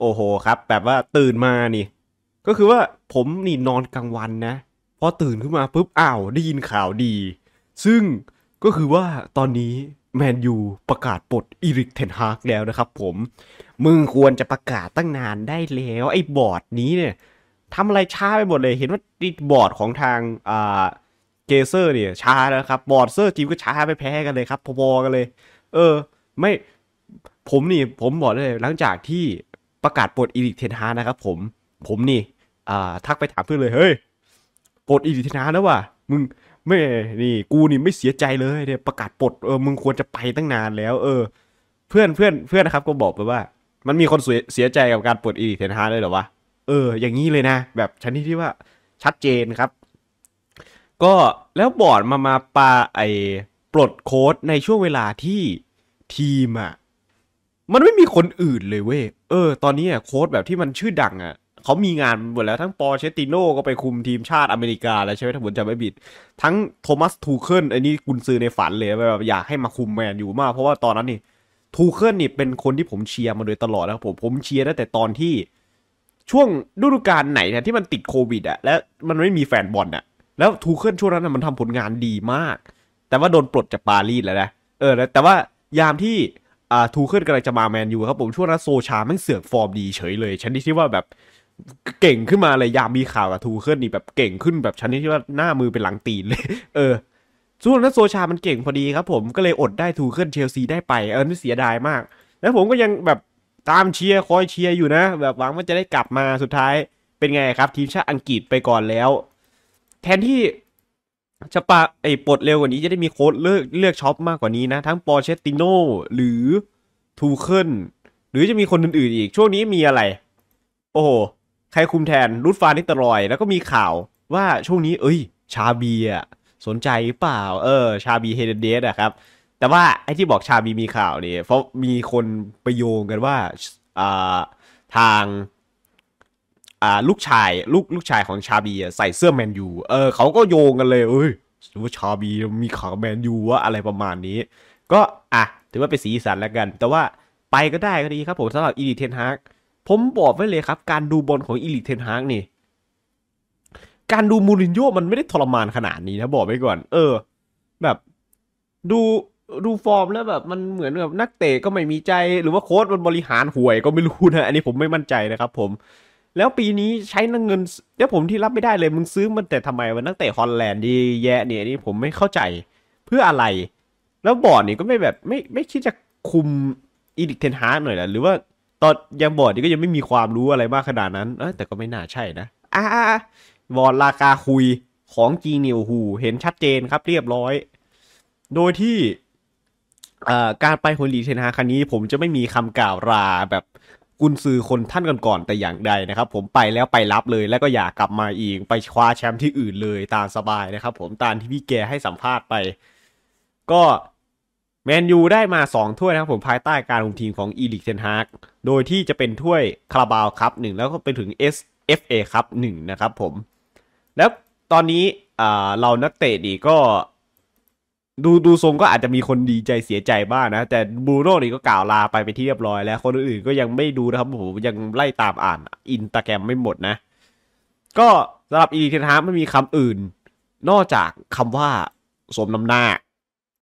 โอ้โหครับแบบว่าตื่นมานี่ ก็คือว่าผมนี่นอนกลางวันนะ พอตื่นขึ้นมาปุ๊บอ้าวได้ยินข่าวดี ซึ่งก็คือว่าตอนนี้ แมนยูประกาศปลดอีริกเทนฮากแล้วนะครับผมมึงควรจะประกาศตั้งนานได้แล้วไอ้บอร์ดนี้เนี่ยทำอะไรช้าไปหมดเลย เห็นว่าติบอร์ดของทางอ่าเกเซอร์เนี่ยช้าแล้วครับบอร์ดเซอร์จีมก็ช้าไปแพ้กันเลยครับพอๆกันเลยเออ ไม่ผมนี่ผมบอกเลยหลังจากที่ประกาศปลดอีริเทนฮานะครับ ผม ผมนี่ทักไปถามเพื่อนเลยเฮ้ยปลดอีริเทนฮาแล้วว่ะมึง ไม่ นี่ กูนี่ไม่เสียใจ เลยเนี่ย ประกาศปลดเออมึงควรจะไปตั้งนานแล้ว เออ เพื่อนเพื่อนเพื่อนนะครับ ก็บอกไปว่า มันมีคนเสียใจกับการปลดอีริเทนฮาเลยหรอวะเออ อย่างนี้เลยนะ แบบชนิดที่ว่าชัดเจนครับ ก็แล้วบอร์ดมามาปาไอปลดโค้ดในช่วงเวลาที่ทีมอะมันไม่มีคนอื่นเลยเว้ย เออ ตอนนี้โค้ดแบบที่มันชื่อดังอ่ะ เขามีงานหมดแล้ว ทั้งปอเชติโน่ก็ไปคุมทีมชาติอเมริกาแล้วใช่ไหมถ้าผมจำไม่ผิด ทั้งโทมัสทูเคิลอ้นี่กุนซือในฝันเลยแบบอยากให้มาคุมแมนอยู่มาก เพราะว่าตอนนั้นนี่ทูเคิลนี่เป็นคนที่ผมเชียร์มาโดยตลอดนะผมผมเชียร์ตั้งแต่ตอนที่ ช่วงฤดูกาลไหนนะที่มันติดโควิดอะและมันไม่มีแฟนบอลอะแล้วทูเคิลช่วงนั้นมันทำผลงานดีมาก แต่ว่าโดนปลดจากปารีสแล้วนะเออแต่ว่ายามที่อ่าทูเคิลกำลังจะมาแมนยูครับผมช่วงนั้นโซชาแม่งเสือกฟอร์มดีเฉยเลยฉันิดที่ว่าแบบ เก่งขึ้นมาเลยยามมีข่าวกับทูเคิลนี่แบบเก่งขึ้นแบบฉันิดที่ว่าหน้ามือเป็นหลังตีนเลย เออช่วงนั้นโซชามันเก่งพอดีครับ ผมก็เลยอดได้ทูเคิลเชลซีได้ไปเออไม่เสียดายมาก แล้วผมก็ยังแบบตามเชียร์คอยเชียร์อยู่นะ แบบหวังว่าจะได้กลับมาสุดท้ายเป็นไงครับ ทีมชาติอังกฤษไปก่อนแล้ว แทนที่ชปาไอ้ปลดเร็วกว่านี้จะได้มีโค้ดเลือกเลือกช็อปมากกว่านี้นะ ทั้งปอเชตติโนหรือทูเคิลหรือจะมีคนอื่นๆอีกช่วงนี้มีอะไร โอ้โหใครคุมแทนรูดฟานิตรอย แล้วก็มีข่าวว่าช่วงนี้ เอ้ย ชาบีอะสนใจเปล่า เออ ชาบีเฮเดเดสอะครับ แต่ว่าไอ้ที่บอกชาบีมีข่าวนี่เพราะมีคนไปโยงกันว่าอ่าทางอ่าลูกชายลูกลูกชายของชาบีใส่เสื้อแมนยู เออเขาก็โยงกันเลย เอ้ยรือว่าชาบีมีขาแมนยูวะอะไรประมาณนี้ ก็อ่ะถือว่าเป็นสีสันแล้วกัน แต่ว่าไปก็ได้ก็ดีครับผมสำหรับอีลิเทนฮากผมบอกไว้เลยครับ การดูบอลของอีลิเทนฮากนี่การดูมูรินโญ่มันไม่ได้ทรมานขนาดนี้นะบอกไว้ก่อน เออ แบบดูดูฟอร์มแล้วแบบมันเหมือนแบบนักเตะก็ไม่มีใจหรือว่าโค้ชมันบริหารห่วยก็ไม่รู้นะอันนี้ผมไม่มั่นใจนะครับ ผมแล้วปีนี้ใช้เงินเดี๋ยวผมที่รับไม่ได้เลยมึงซื้อมันแต่ทำไมวันนักเตะฮอลแลนด์ดีแย่เนี่ยนี่ผมไม่เข้าใจเพื่ออะไร แล้วบอร์ดนี่ก็ไม่แบบไม่ไม่คิดจะคุมอีดิคเทนฮาร์หน่อยละหรือว่าตอนยังบอร์ดนี่ก็ยังไม่มีความรู้อะไรมากขนาดนั้น เอแต่ก็ไม่น่าใช่นะอ่าบอร์ดราคาคุยของจีนิวฮูเห็นชัดเจนครับเรียบร้อย โดยที่การไปฮอลลีเทนฮาครั้งนี้ผมจะไม่มีคำกล่าวราแบบกุนซือคนท่านก่อนๆแต่อย่างใดนะครับผมไปแล้วไปรับเลยแล้วก็อยากลับมาอีก ไปคว้าแชมป์ที่อื่นเลยตามสบายนะครับผมตามที่พี่แกให้สัมภาษณ์ไปก็แมนยูได้มา 2ถ้วยนะครับผมภายใต้การคุมทีมของอีลิกเทนฮากโดยที่จะเป็นถ้วยคาราบาวครับหนึ่งแล้วก็ไปถึง SFA ครับหนึ่งนะครับผม แล้วตอนนี้เรานักเตะดีก็ดูดูทรงก็อาจจะมีคนดีใจเสียใจบ้างนะ แต่บูโน่นี่ก็กล่าวลาไปไปที่เรียบร้อยแล้วคนอื่นก็ยังไม่ดูนะครับผมยังไล่ตามอ่านอินตาแกรมไม่หมดนะ ก็สำหรับอีเทนฮาร์ไม่มีคำอื่นนอกจากคำว่า สมน้ำหน้า